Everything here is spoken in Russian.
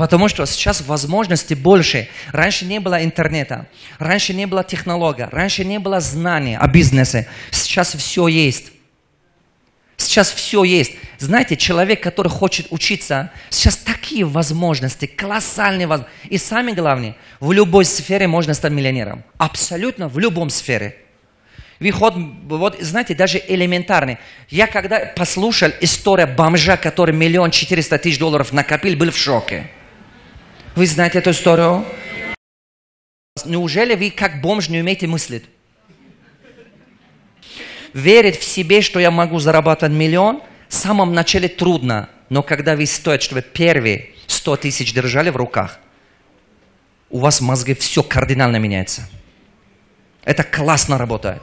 Потому что сейчас возможности больше. Раньше не было интернета, раньше не было технолога, раньше не было знаний о бизнесе. Сейчас все есть. Сейчас все есть. Знаете, человек, который хочет учиться, сейчас такие возможности, колоссальные возможности. И самое главное, в любой сфере можно стать миллионером. Абсолютно в любом сфере. Выход, вот знаете, даже элементарный. Я когда послушал историю бомжа, который миллион четыреста тысяч долларов накопил, был в шоке. Вы знаете эту историю? Неужели вы как бомж не умеете мыслить? Верить в себе, что я могу зарабатывать миллион, в самом начале трудно, но когда вы стоите, чтобы первые 100 тысяч держали в руках, у вас в мозге все кардинально меняется. Это классно работает.